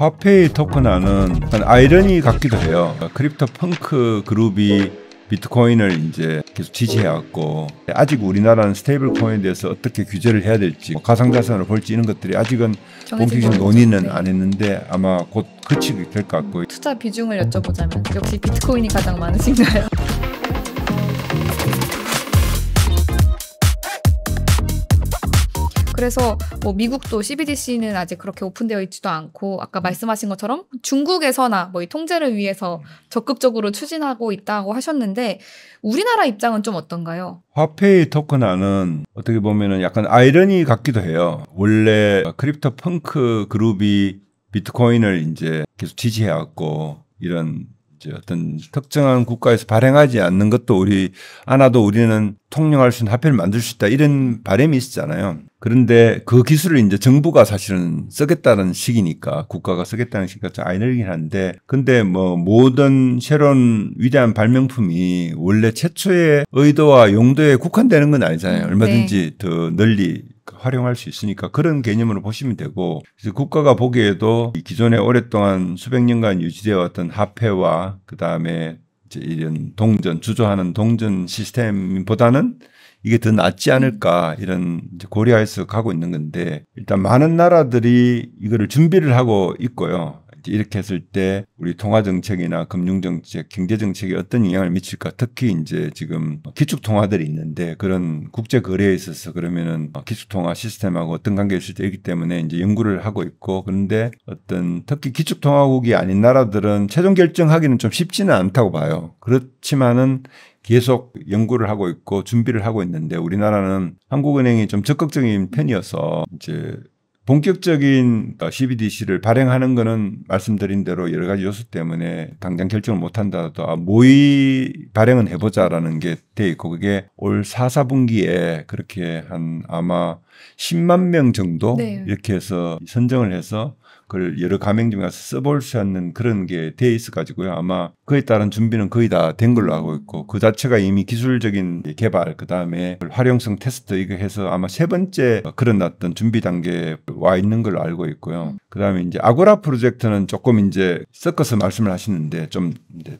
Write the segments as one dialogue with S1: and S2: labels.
S1: 화폐의 토큰화는 아이러니 같기도 해요. 크립토 펑크 그룹이 비트코인을 이제 계속 지지해왔고 아직 우리나라는 스테이블 코인에 대해서 어떻게 규제를 해야 될지 뭐 가상자산을 볼지 이런 것들이 아직은 본격적인 논의는 안 했는데 아마 곧 그치게 될 것 같고 투자
S2: 비중을 여쭤보자면 역시 비트코인이 가장 많으신가요? 그래서 뭐 미국도 CBDC는 아직 그렇게 오픈되어 있지도 않고 아까 음. 말씀하신 것처럼 중국에서나 뭐이 통제를 위해서 음. 적극적으로 추진하고 있다고 하셨는데 우리나라 입장은 좀 어떤가요?
S1: 화폐의 토큰화는 어떻게 보면은 약간 아이러니 같기도 해요. 원래 크립토 펑크 그룹이 비트코인을 이제 계속 지지해왔고 이런 이제 어떤 특정한 국가에서 발행하지 않는 것도 우리 않아도 우리는 통용할 수 있는 화폐를 만들 수 있다 이런 바램이 있잖아요. 그런데 그 기술을 이제 정부가 사실은 쓰겠다는 식이니까 국가가 쓰겠다는 식이니까 좀 아이러긴 한데 근데 뭐 모든 새로운 위대한 발명품이 원래 최초의 의도와 용도에 국한되는 건 아니잖아요. 음, 얼마든지 네. 더 널리 그러니까 활용할 수 있으니까 그런 개념으로 보시면 되고 국가가 보기에도 기존에 오랫동안 수백 년간 유지되어 왔던 화폐와 그 다음에 이런 제이 동전 주조하는 동전 시스템보다는 이게 더 낫지 않을까 이런 고려해서 가고 있는 건데 일단 많은 나라들이 이거를 준비를 하고 있고요. 이렇게 했을 때 우리 통화 정책이나 금융 정책, 경제 정책에 어떤 영향을 미칠까? 특히 이제 지금 기축 통화들이 있는데 그런 국제 거래에 있어서 그러면은 기축 통화 시스템하고 어떤 관계가 있을 때 있기 때문에 이제 연구를 하고 있고 그런데 어떤 특히 기축 통화국이 아닌 나라들은 최종 결정하기는 좀 쉽지는 않다고 봐요. 그렇지만은 계속 연구를 하고 있고 준비를 하고 있는데 우리나라는 한국은행이 좀 적극적인 편이어서 이제 본격적인 그러니까 CBDC를 발행하는 거는 말씀드린 대로 여러 가지 요소 때문에 당장 결정을 못 한다도 아, 모의 발행은 해보자라는 게 돼 있고 그게 올 4, 4분기에 그렇게 한 아마 10만 명 정도 네. 이렇게 해서 선정을 해서 그걸 여러 가맹점에 가서 써볼 수 있는 그런 게 돼 있어 가지고요. 아마 그에 따른 준비는 거의 다 된 걸로 하고 있고 그 자체가 이미 기술적인 개발 그다음에 활용성 테스트 이거 해서 아마 세 번째 그런 어떤 준비 단계에 와 있는 걸로 알고 있고요. 그다음에 이제 아고라 프로젝트는 조금 이제 섞어서 말씀을 하시는데 좀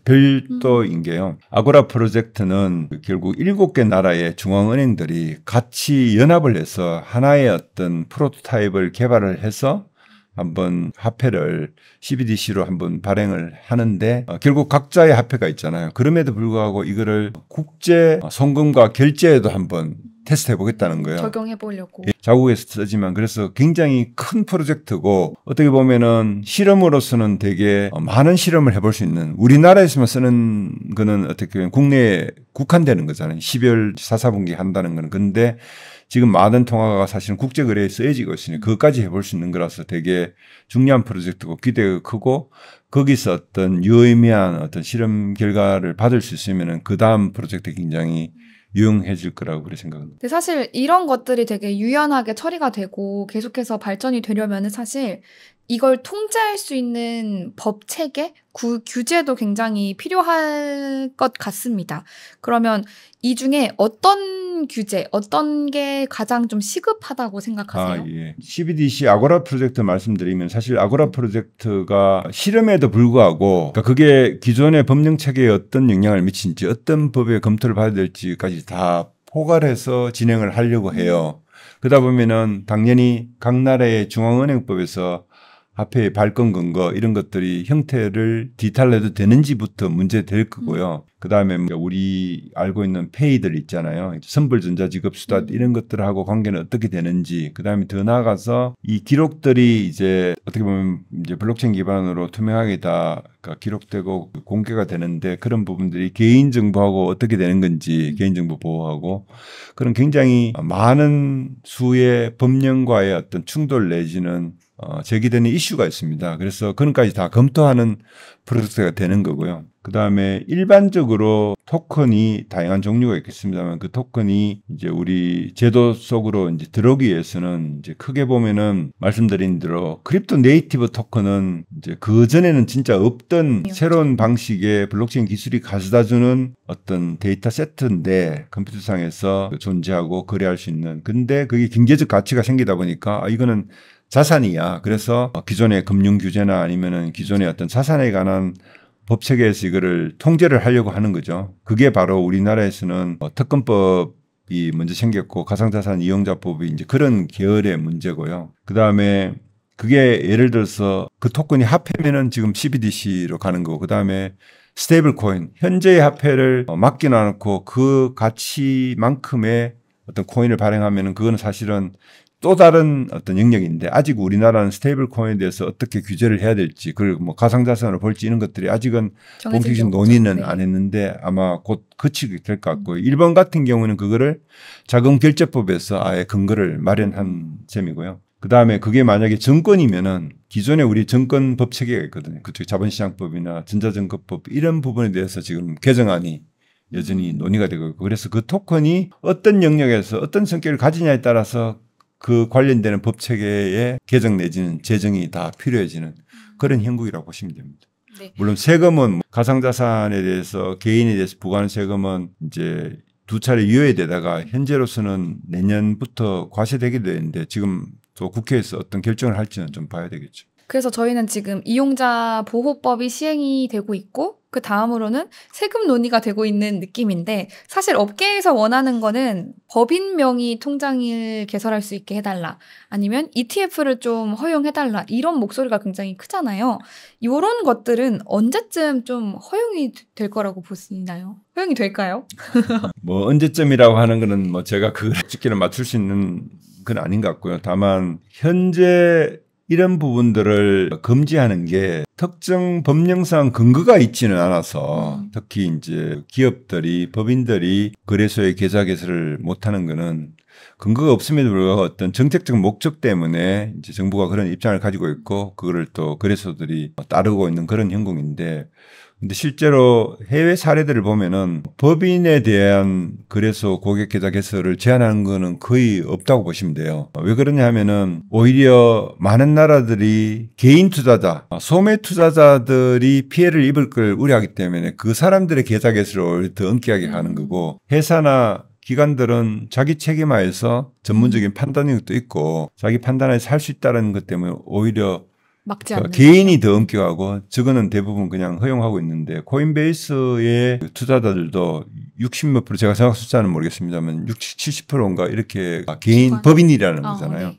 S1: 별도인 게요. 아고라 프로젝트는 결국 일곱 개 나라의 중앙은행들이 같이 연합을 해서 하나의 어떤 프로토타입을 개발을 해서 한번 화폐를 CBDC로 한 번 발행을 하는데 어, 결국 각자의 화폐가 있잖아요. 그럼에도 불구하고 이거를 국제 송금과 결제에도 한 번 테스트 해보겠다는 거예요.
S2: 적용해 보려고. 예,
S1: 자국에서 쓰지만 그래서 굉장히 큰 프로젝트고 어떻게 보면은 실험으로서는 되게 많은 실험을 해 볼 수 있는 우리나라에서만 쓰는 거는 어떻게 보면 국내에 국한되는 거잖아요. 12월 4, 사분기 한다는 거는. 근데 지금 많은 통화가 사실은 국제 거래에 쓰여지고 있으니 음. 그것까지 해볼 수 있는 거라서 되게 중요한 프로젝트고 기대가 크고 거기서 어떤 유의미한 어떤 실험 결과를 받을 수 있으면은 그 다음 프로젝트 굉장히 유용해질 거라고 그래 생각합니다.
S2: 근데 사실 이런 것들이 되게 유연하게 처리가 되고 계속해서 발전이 되려면 사실 이걸 통제할 수 있는 법 체계, 구, 규제도 굉장히 필요할 것 같습니다. 그러면 이 중에 어떤 규제, 어떤 게 가장 좀 시급하다고 생각하세요?
S1: 아, 예. CBDC 아고라 프로젝트 말씀드리면 사실 아고라 프로젝트가 실험에도 불구하고 그러니까 그게 기존의 법령 체계에 어떤 영향을 미친지 어떤 법의 검토를 받아야 될지까지 다 포괄해서 진행을 하려고 해요. 그러다 보면은 당연히 각 나라의 중앙은행법에서 화폐의 발권 근거 이런 것들이 형태를 디지털해도 되는지부터 문제 될 거고요. 음. 그다음에 뭐 우리 알고 있는 페이들 있잖아요. 선불 전자지급 수다 음. 이런 것들하고 관계는 어떻게 되는지 그다음에 더 나아가서 이 기록들이 이제 어떻게 보면 이제 블록체인 기반으로 투명하게 다 그러니까 기록되고 공개가 되는데 그런 부분들이 개인 정보하고 어떻게 되는 건지 음. 개인 정보 보호하고 그런 굉장히 많은 수의 법령과의 어떤 충돌 내지는 어, 제기되는 이슈가 있습니다. 그래서 그런까지 다 검토하는 프로젝트가 되는 거고요. 그 다음에 일반적으로 토큰이 다양한 종류가 있겠습니다만 그 토큰이 이제 우리 제도 속으로 이제 들어오기 위해서는 이제 크게 보면은 말씀드린 대로 크립토 네이티브 토큰은 이제 그전에는 진짜 없던 새로운 방식의 블록체인 기술이 가져다주는 어떤 데이터 세트인데 컴퓨터상에서 존재하고 거래할 수 있는 근데 그게 경제적 가치가 생기다 보니까 아, 이거는 자산이야. 그래서 기존의 금융 규제나 아니면은 기존의 어떤 자산에 관한 법 체계에서 이거를 통제를 하려고 하는 거죠. 그게 바로 우리나라에서는 뭐 특검법이 먼저 생겼고 가상자산 이용자법이 이제 그런 계열의 문제고요. 그 다음에 그게 예를 들어서 그 토큰이 합해면은 지금 CBDC로 가는 거고 그 다음에 스테이블 코인 현재의 화폐를 막기는 않고 그 가치만큼의 어떤 코인을 발행하면은 그거는 사실은 또 다른 어떤 영역인데 아직 우리나라는 스테이블 코인에 대해서 어떻게 규제를 해야 될지 그리고 뭐 가상자산을 볼지 이런 것들이 아직은 본격적인 논의는 네. 안 했는데 아마 곧 거치게 될 것 같고 음. 일본 같은 경우는 그거를 자금 결제법에서 아예 근거를 마련한 셈이고요. 그 다음에 그게 만약에 정권이면은 기존에 우리 정권법 체계가 있거든요. 그쪽 자본시장법이나 전자증거법 이런 부분에 대해서 지금 개정안이 여전히 음. 논의가 되고 있고 그래서 그 토큰이 어떤 영역에서 어떤 성격을 가지냐에 따라서 그 관련되는 법체계에 개정 내지는 재정이다 필요해지는 음. 그런 형국이라고 보시면 됩니다. 네. 물론 세금은 뭐 가상자산에 대해서 개인에 대해서 부과하는 세금은 이제 두 차례 유예되다가 현재로서는 내년부터 과세되게 되는데 지금 또 국회에서 어떤 결정을 할지는 좀 봐야 되겠죠.
S2: 그래서 저희는 지금 이용자 보호법이 시행이 되고 있고 그 다음으로는 세금 논의가 되고 있는 느낌인데 사실 업계에서 원하는 거는 법인 명의 통장을 개설할 수 있게 해달라 아니면 ETF를 좀 허용해달라 이런 목소리가 굉장히 크잖아요. 이런 것들은 언제쯤 좀 허용이 될 거라고 보시나요? 허용이 될까요?
S1: 뭐 언제쯤이라고 하는 거는 뭐 제가 그걸 쉽게는 맞출 수 있는 건 아닌 것 같고요. 다만 현재 이런 부분들을 금지하는 게 특정 법령상 근거가 있지는 않아서 음. 특히 이제 기업들이 법인들이 거래소에 계좌 개설을 못하는 거는 근거가 없음에도 불구하고 어떤 정책적 목적 때문에 이제 정부가 그런 입장을 가지고 있고 그거를 또 거래소들이 따르고 있는 그런 형국인데 근데 실제로 해외 사례들을 보면은 법인에 대한 그래서 고객 계좌 개설을 제한하는 거는 거의 없다고 보시면 돼요. 왜 그러냐 하면은 오히려 많은 나라들이 개인 투자자, 소매 투자자들이 피해를 입을 걸 우려하기 때문에 그 사람들의 계좌 개설을 더 엄격하게 음. 하는 거고 회사나 기관들은 자기 책임하에서 전문적인 판단력도 있고 자기 판단에서 할 수 있다는 것 때문에 오히려 막지 그러니까 않는 개인이 더 엄격하고 저거는 대부분 그냥 허용하고 있는데 코인베이스의 투자자들도 60 몇 프로 제가 정확 숫자는 모르겠습니다만 60, 70%인가 이렇게 아, 개인 법인이라는 아, 거잖아요. 네.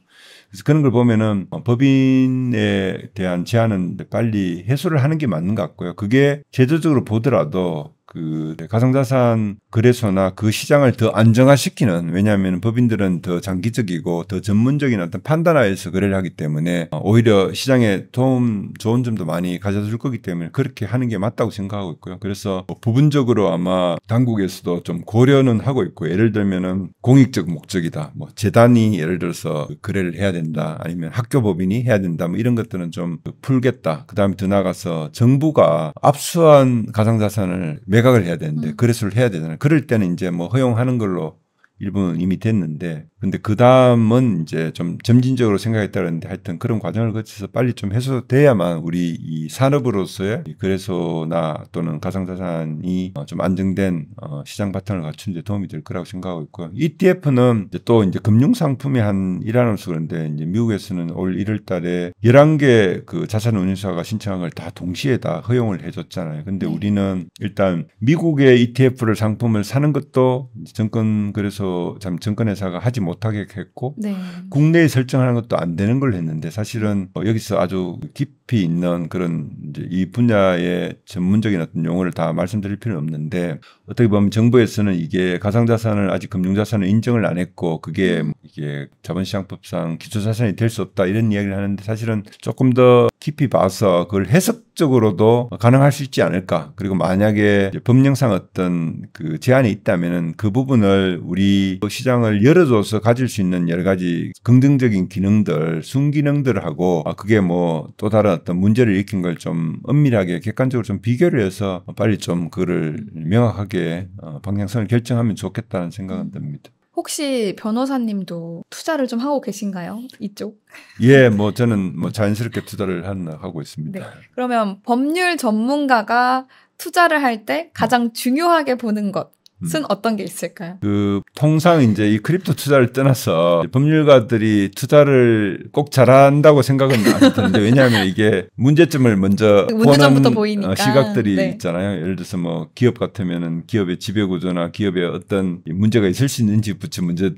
S1: 그래서 그런 걸 보면은 어, 법인에 대한 제한은 빨리 해소를 하는 게 맞는 것 같고요. 그게 제도적으로 보더라도 그 가상자산 거래소나 그 시장을 더 안정화시키는 왜냐하면 법인들은 더 장기적이고 더 전문적인 어떤 판단하에서 거래를 하기 때문에 오히려 시장에 도움 좋은 점도 많이 가져줄 거기 때문에 그렇게 하는 게 맞다고 생각하고 있고요. 그래서 뭐 부분적으로 아마 당국에서도 좀 고려는 하고 있고 예를 들면은 공익적 목적이다. 뭐 재단이 예를 들어서 거래를 해야 된다. 아니면 학교 법인이 해야 된다. 뭐 이런 것들은 좀 풀겠다. 그다음에 더 나가서 정부가 압수한 가상자산을 매 매각을 해야 되는데 음. 그래소를 해야 되잖아요. 그럴 때는 이제 뭐 허용하는 걸로 일부는 이미 됐는데 근데 그 다음은 이제 좀 점진적으로 생각했다는데 하여튼 그런 과정을 거쳐서 빨리 좀 해소돼야만 우리 이 산업으로서의 그래서나 또는 가상자산이 어, 좀 안정된 어, 시장 바탕을 갖춘 데 도움이 될 거라고 생각하고 있고요. ETF는 이제 또 이제 금융상품의 한 일환으로서 그런데 이제 미국에서는 올 1월 달에 11개 그 자산 운용사가 신청한 걸 다 동시에 다 허용을 해줬잖아요. 근데 네. 우리는 일단 미국의 ETF를 상품을 사는 것도 정권 그래서 참 정권회사가 하지 못 못하게 했고 네. 국내에 설정하는 것도 안 되는 걸 했는데 사실은 뭐 여기서 아주 깊이 있는 그런 이 분야의 전문적인 어떤 용어를 다 말씀드릴 필요는 없는데 어떻게 보면 정부에서는 이게 가상자산을 아직 금융자산을 인정을 안 했고 그게 음. 이게 자본시장법상 기초자산이 될 수 없다 이런 이야기를 하는데 사실은 조금 더 깊이 봐서 그걸 해석적으로도 가능할 수 있지 않을까 그리고 만약에 법령상 어떤 그 제한이 있다면은 그 부분을 우리 시장을 열어줘서 가질 수 있는 여러 가지 긍정적인 기능들 순기능들하고 아 그게 뭐 또 다른 어떤 문제를 일으킨 걸 좀 엄밀하게 객관적으로 좀 비교를 해서 빨리 좀 그를 명확하게 함 어, 방향성을 결정하면 좋겠다는 생각은 음. 듭니다.
S2: 혹시 변호사님도 투자를 좀 하고 계신가요? 이쪽?
S1: 예, 뭐 저는 뭐 자연스럽게 투자를 한, 하고 있습니다.
S2: 네. 그러면 법률 전문가가 투자를 할 때 가장 중요하게 보는 것 음. 쓴 어떤 게 있을까요?
S1: 그 통상 이제 이 크립토 투자를 떠나서 법률가들이 투자를 꼭 잘한다고 생각은 안 드는데 왜냐하면 이게 문제점을 먼저 문보이 어, 시각들이 네. 있잖아요. 예를 들어서 뭐 기업 같으면은 기업의 지배 구조나 기업의 어떤 문제가 있을 수 있는지부터 문제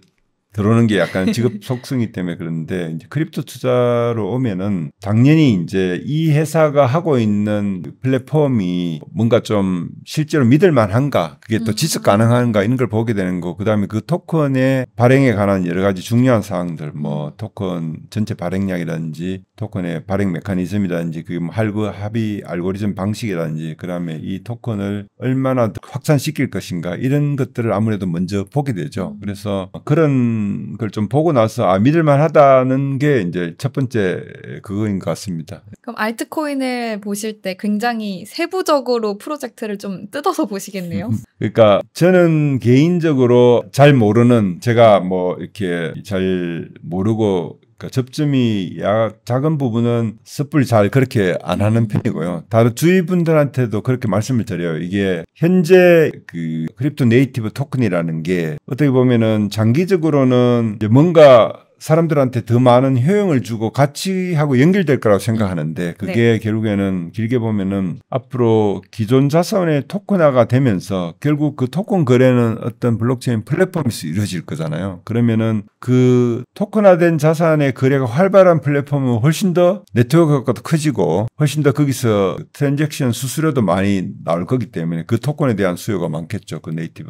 S1: 들어오는 게 약간 직업 속성이 때문에 그런데 이제 크립토 투자로 오면은 당연히 이제 이 회사가 하고 있는 플랫폼이 뭔가 좀 실제로 믿을 만한가 그게 또 지속 음. 가능한가 이런 걸 보게 되는 거 그다음에 그 토큰의 발행에 관한 여러 가지 중요한 사항들 뭐 음. 토큰 전체 발행량이라든지 토큰의 발행 메커니즘이라든지 그게 뭐 할부 합의 알고리즘 방식이라든지 그다음에 이 토큰을 얼마나 확산시킬 것인가 이런 것들을 아무래도 먼저 보게 되죠 음. 그래서 그런 그걸좀 보고 나서 아 믿을만 하다는 게 이제 첫 번째 그거인 것 같습니다.
S2: 그럼 알트코인을 보실 때 굉장히 세부적으로 프로젝트를 좀 뜯어서 보시겠네요.
S1: 그러니까 저는 개인적으로 잘 모르는 제가 뭐 이렇게 잘 모르고 그 접점이 약 작은 부분은 섣불리 잘 그렇게 안 하는 편이고요. 다른 주위 분들한테도 그렇게 말씀을 드려요. 이게 현재 그 크립토 네이티브 토큰이라는 게 어떻게 보면은 장기적으로는 뭔가 사람들한테 더 많은 효용을 주고 같이 하고 연결될 거라고 생각하는데 그게 네. 결국에는 길게 보면은 앞으로 기존 자산의 토큰화가 되면서 결국 그 토큰 거래는 어떤 블록체인 플랫폼에서 이루어질 거잖아요. 그러면은 그 토큰화된 자산의 거래가 활발한 플랫폼은 훨씬 더 네트워크가 커지고 훨씬 더 거기서 트랜잭션 수수료도 많이 나올 거기 때문에 그 토큰에 대한 수요가 많겠죠. 그 네이티브.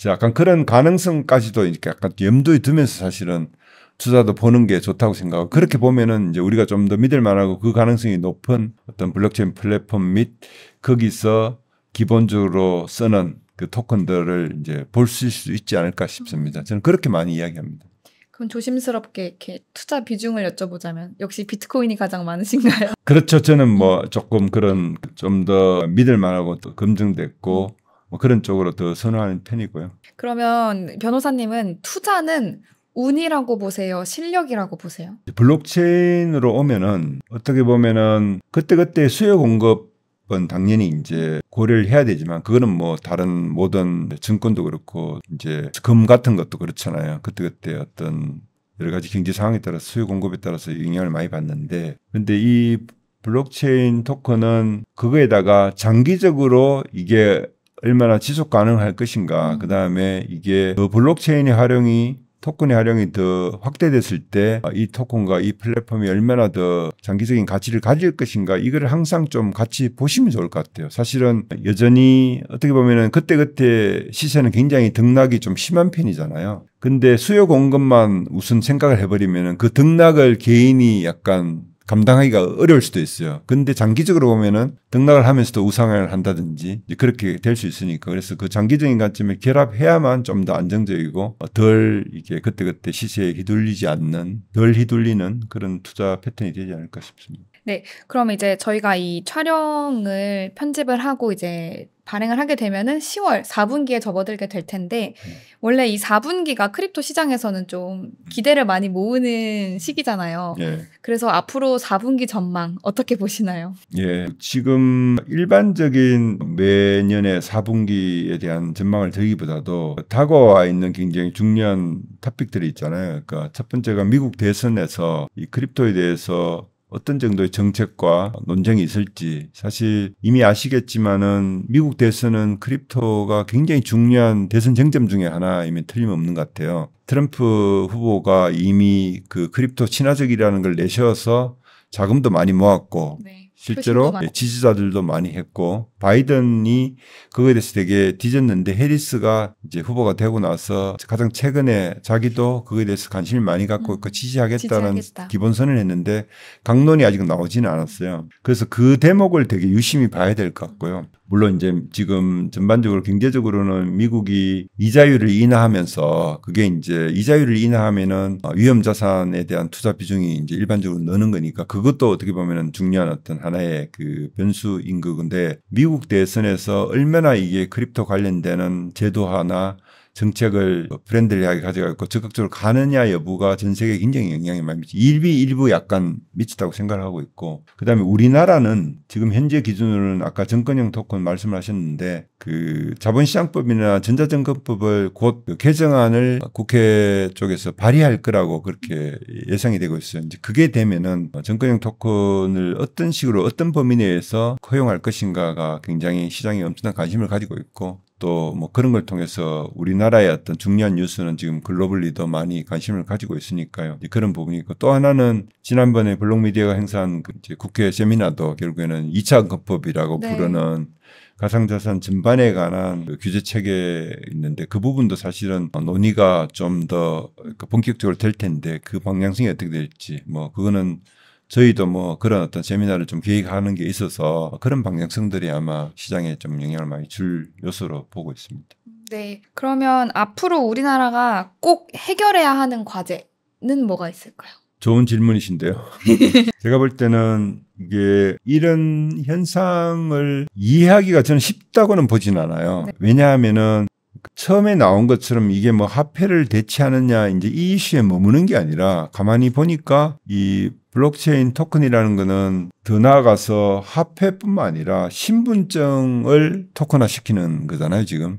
S1: 그 약간 그런 가능성까지도 약간 염두에 두면서 사실은 투자도 보는 게 좋다고 생각하고 그렇게 보면은 이제 우리가 좀 더 믿을 만하고 그 가능성이 높은 어떤 블록체인 플랫폼 및 거기서 기본적으로 쓰는 그 토큰들을 이제 볼 수 있지 않을까 싶습니다. 저는 그렇게 많이 이야기합니다.
S2: 그럼 조심스럽게 이렇게 투자 비중을 여쭤보자면 역시 비트코인이 가장 많으신가요?
S1: 그렇죠. 저는 뭐 조금 그런 좀 더 믿을 만하고 또 검증됐고 뭐 그런 쪽으로 더 선호하는 편이고요.
S2: 그러면 변호사님은 투자는 운이라고 보세요? 실력이라고 보세요?
S1: 블록체인으로 오면은 어떻게 보면은 그때그때 수요 공급 은 당연히 이제 고려를 해야 되지만 그거는 뭐 다른 모든 증권도 그렇고 이제 금 같은 것도 그렇잖아요. 그때그때 어떤 여러 가지 경제 상황에 따라 수요 공급에 따라서 영향을 많이 받는데 근데 이 블록체인 토큰은 그거에다가 장기적으로 이게 얼마나 지속 가능할 것인가 음. 그다음에 이게 그 블록체인의 활용이 토큰의 활용이 더 확대됐을 때 이 토큰과 이 플랫폼이 얼마나 더 장기적인 가치를 가질 것인가 이걸 항상 좀 같이 보시면 좋을 것 같아요. 사실은 여전히 어떻게 보면은 그때그때 시세는 굉장히 등락이 좀 심한 편이잖아요. 근데 수요 공급만 우선 생각을 해버리면은 그 등락을 개인이 약간 감당하기가 어려울 수도 있어요. 근데 장기적으로 보면은 등락을 하면서도 우상을 한다든지 그렇게 될 수 있으니까 그래서 그 장기적인 관점에 결합해야만 좀 더 안정적이고 덜 이게 그때그때 시세에 휘둘리지 않는 덜 휘둘리는 그런 투자 패턴이 되지 않을까 싶습니다.
S2: 네, 그럼 이제 저희가 이 촬영을 편집을 하고 이제 발행을 하게 되면은 10월 4분기에 접어들게 될 텐데 네. 원래 이 4분기가 크립토 시장에서는 좀 기대를 많이 모으는 시기잖아요. 예. 그래서 앞으로 4분기 전망 어떻게 보시나요?
S1: 예, 지금 일반적인 매년의 4분기에 대한 전망을 드리기보다도 다가와 있는 굉장히 중요한 탑픽들이 있잖아요. 그러니까 첫 번째가 미국 대선에서 이 크립토에 대해서 어떤 정도의 정책과 논쟁이 있을지 사실 이미 아시겠지만은 미국 대선은 크립토가 굉장히 중요한 대선 쟁점 중의 하나이면 틀림없는 것 같아요. 트럼프 후보가 이미 그 크립토 친화적이라는 걸 내셔서 자금도 많이 모았고 네. 실제로 예, 지지자들도 많이 했고 바이든이 그거에 대해서 되게 뒤졌는데 해리스가 이제 후보가 되고 나서 가장 최근에 자기도 그거에 대해서 관심을 많이 갖고 있고 음, 그 지지하겠다는 지지하겠다. 기본선을 했는데 강론이 아직 나오지는 않았어요. 그래서 그 대목을 되게 유심히 봐야 될 것 같고요. 물론 이제 지금 전반적으로 경제적으로는 미국이 이자율을 인하하면서 그게 이제 이자율을 인하하면은 어, 위험 자산에 대한 투자 비중이 이제 일반적으로 느는 거니까 그것도 어떻게 보면은 중요한 어떤 하나의 그 변수인 거근데 미국 미국 대선에서 얼마나 이게 크립토 관련되는 제도화나 정책을 뭐 브랜드리하게 가져가고 적극적으로 가느냐 여부가 전 세계에 굉장히 영향이 많이 미치. 일비 일부 약간 미치다고 생각을 하고 있고 그다음에 우리나라는 지금 현재 기준으로는 아까 정권형 토큰 말씀을 하셨는데 그 자본시장법이나 전자증권법을 곧 그 개정안을 국회 쪽에서 발의할 거라고 그렇게 예상이 되고 있어요. 이제 그게 되면은 뭐 정권형 토큰을 어떤 식으로 어떤 범위 내에서 허용할 것인가가 굉장히 시장에 엄청난 관심을 가지고 있고 또뭐 그런 걸 통해서 우리나라의 어떤 중요한 뉴스는 지금 글로벌리 더 많이 관심을 가지고 있으니까요. 그런 부분이 있고 또 하나는 지난번에 블록미디어가 행사한 그 국회 세미나도 결국에는 2차 헌법이라고 네. 부르는 가상자산 전반에 관한 그 규제 체계 있는데 그 부분도 사실은 논의가 좀더 그 본격적으로 될 텐데 그 방향성이 어떻게 될지 뭐 그거는 저희도 뭐 그런 어떤 세미나를 좀 기획하는 게 있어서 그런 방향성들이 아마 시장에 좀 영향을 많이 줄 요소로 보고 있습니다.
S2: 네. 그러면 앞으로 우리나라가 꼭 해결해야 하는 과제는 뭐가 있을까요?
S1: 좋은 질문이신데요. 제가 볼 때는 이게 이런 현상을 이해하기가 저는 쉽다고는 보진 않아요. 네. 왜냐하면은 처음에 나온 것처럼 이게 뭐 화폐를 대체하느냐 이제 이 이슈에 머무는 게 아니라 가만히 보니까 이 블록체인 토큰이라는 거는 더 나아가서 화폐뿐만 아니라 신분증을 토큰화시키는 거잖아요 지금.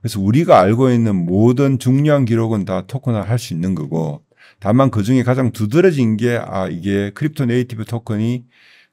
S1: 그래서 우리가 알고 있는 모든 중요한 기록은 다 토큰화할 수 있는 거고 다만 그 중에 가장 두드러진 게 아 이게 크립토 네이티브 토큰이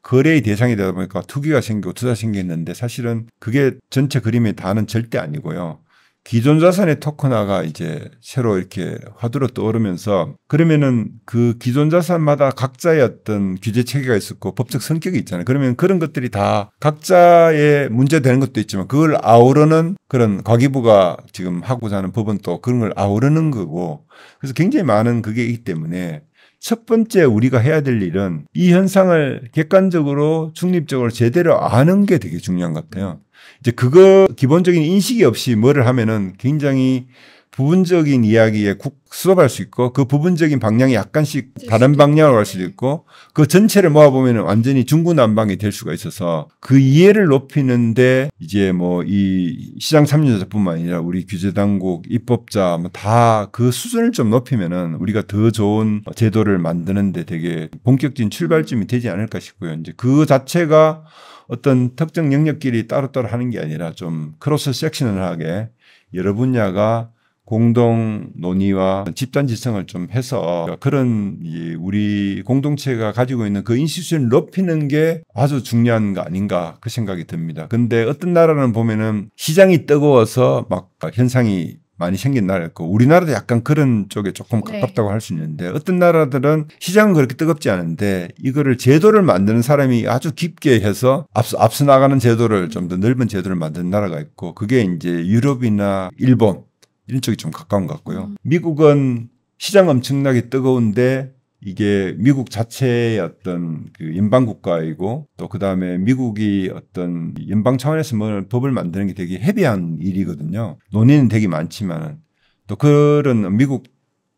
S1: 거래의 대상이 되다 보니까 투기가 생기고 투자 생겼는데 사실은 그게 전체 그림의 다는 절대 아니고요. 기존 자산의 토큰화가 이제 새로 이렇게 화두로 떠오르면서 그러면은 그 기존 자산마다 각자의 어떤 규제 체계가 있었고 법적 성격이 있잖아요. 그러면 그런 것들이 다 각자의 문제되는 것도 있지만 그걸 아우르는 그런 과기부가 지금 하고자 하는 법은 또 그런 걸 아우르는 거고 그래서 굉장히 많은 그게 있기 때문에 첫 번째 우리가 해야 될 일은 이 현상을 객관적으로 중립적으로 제대로 아는 게 되게 중요한 것 같아요. 이제 그거 기본적인 인식이 없이 뭐를 하면은 굉장히 부분적인 이야기에 국, 수업할 수 있고 그 부분적인 방향이 약간씩 다른 방향으로 갈 수도 네. 있고 그 전체를 모아보면 완전히 중구난방이 될 수가 있어서 그 이해를 높이는데 이제 뭐 이 시장 참여자뿐만 아니라 우리 규제당국 입법자 뭐 다 그 수준을 좀 높이면은 우리가 더 좋은 제도를 만드는데 되게 본격적인 출발점이 되지 않을까 싶고요. 이제 그 자체가 어떤 특정 영역끼리 따로따로 하는 게 아니라 좀 크로스 섹션을하게 여러 분야가 공동 논의와 집단 지성을 좀 해서 그런 이 우리 공동체가 가지고 있는 그 인식수준을 높이는 게 아주 중요한 거 아닌가 그 생각이 듭니다. 근데 어떤 나라는 보면은 시장이 뜨거워서 막 현상이 많이 생긴 나라였고 우리나라도 약간 그런 쪽에 조금 네. 가깝다고 네. 할수 있는데 어떤 나라들은 시장은 그렇게 뜨겁지 않은데 이거를 제도를 만드는 사람이 아주 깊게 해서 앞서, 앞서 나가는 제도를 좀 더 넓은 제도를 만드는 나라가 있고 그게 이제 유럽이나 일본 이런 쪽이 좀 가까운 것 같고요. 음. 미국은 시장 엄청나게 뜨거운데 이게 미국 자체의 어떤 그 연방 국가이고 또 그다음에 미국이 어떤 연방 차원에서 뭐 법을 만드는 게 되게 헤비한 일이거든요. 논의는 되게 많지만은 또 그런 미국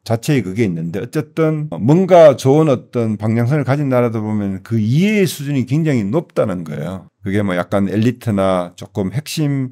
S1: 자체에 그게 있는데 어쨌든 뭔가 좋은 어떤 방향성을 가진 나라다 보면 그 이해의 수준이 굉장히 높다는 거예요. 그게 뭐 약간 엘리트나 조금 핵심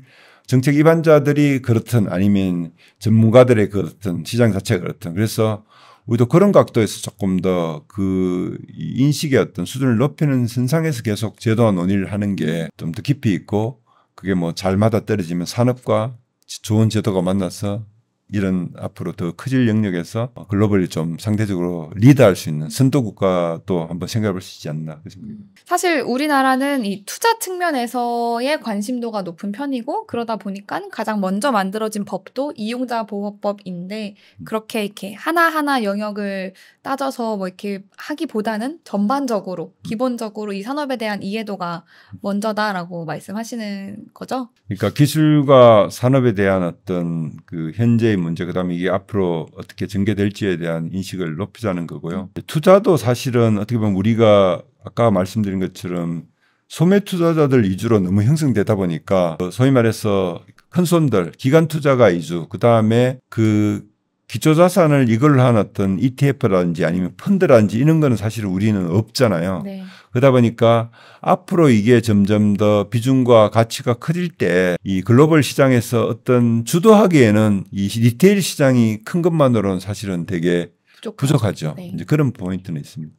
S1: 정책 입안자들이 그렇든 아니면 전문가들의 그렇든 시장 자체가 그렇든 그래서 우리도 그런 각도에서 조금 더 그 인식의 어떤 수준을 높이는 선상에서 계속 제도와 논의를 하는 게 좀 더 깊이 있고 그게 뭐 잘 맞아 떨어지면 산업과 좋은 제도가 만나서 이런 앞으로 더 커질 영역에서 글로벌이 좀 상대적으로 리드할 수 있는 선도 국가도 한번 생각해 볼 수 있지 않나 그생각니다
S2: 음. 사실 우리나라는 이 투자 측면에서의 관심도가 높은 편이고 그러다 보니까 가장 먼저 만들어진 법도 이용자 보호법인데 음. 그렇게 이렇게 하나하나 영역을 따져서 뭐 이렇게 하기보다는 전반적으로 음. 기본적으로 이 산업에 대한 이해도가 먼저다라고 말씀하시는 거죠?
S1: 그러니까 기술과 산업에 대한 어떤 그 현재 경제의 문제 그다음에 이게 앞으로 어떻게 전개될지에 대한 인식을 높이자는 거고요. 투자도 사실은 어떻게 보면 우리가 아까 말씀드린 것처럼 소매 투자자들 위주로 너무 형성되다 보니까 어, 소위 말해서 큰 손들 기관 투자가 위주 그다음에 그 기초자산을 이걸로 해놨던 ETF라든지 아니면 펀드라든지 이런 거는 사실 우리는 없잖아요. 네. 그러다 보니까 앞으로 이게 점점 더 비중과 가치가 커질 때 이 글로벌 시장에서 어떤 주도하기에는 이 리테일 시장이 큰 것만으로는 사실은 되게
S2: 부족하죠. 부족하죠. 네. 이제
S1: 그런 포인트는 있습니다.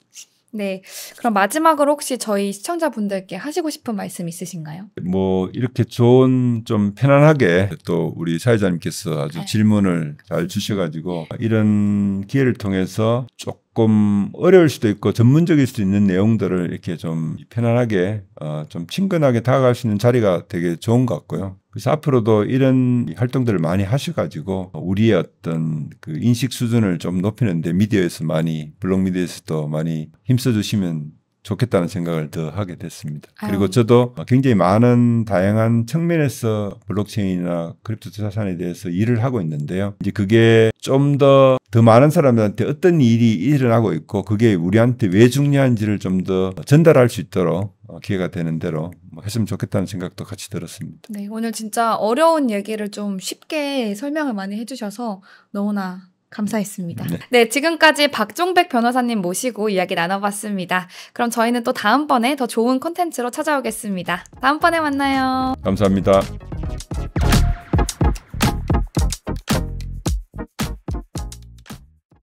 S2: 네. 그럼 마지막으로 혹시 저희 시청자분들께 하시고 싶은 말씀 있으신가요?
S1: 뭐 이렇게 좋은 좀 편안하게 또 우리 사회자님께서 아주 네. 질문을 잘 주셔가지고 네. 이런 기회를 통해서 조금 어려울 수도 있고 전문적일 수도 있는 내용들을 이렇게 좀 편안하게 어, 좀 친근하게 다가갈 수 있는 자리가 되게 좋은 것 같고요. 그래서 앞으로도 이런 활동들을 많이 하셔가지고 우리의 어떤 그 인식 수준을 좀 높이는데 미디어에서 많이 블록 미디어에서도 많이 힘써 주시면 좋겠다는 생각을 더 하게 됐습니다. 아유. 그리고 저도 굉장히 많은 다양한 측면에서 블록체인이나 크립토 자산에 대해서 일을 하고 있는데요. 이제 그게 좀더더 더 많은 사람들한테 어떤 일이 일어나고 있고 그게 우리한테 왜 중요한지를 좀 더 전달할 수 있도록 어, 기회가 되는 대로 뭐 했으면 좋겠다는 생각도 같이 들었습니다.
S2: 네, 오늘 진짜 어려운 얘기를 좀 쉽게 설명을 많이 해주셔서 너무나 감사했습니다. 네. 네, 지금까지 박종백 변호사님 모시고 이야기 나눠봤습니다. 그럼 저희는 또 다음번에 더 좋은 콘텐츠로 찾아오겠습니다. 다음번에 만나요.
S1: 감사합니다.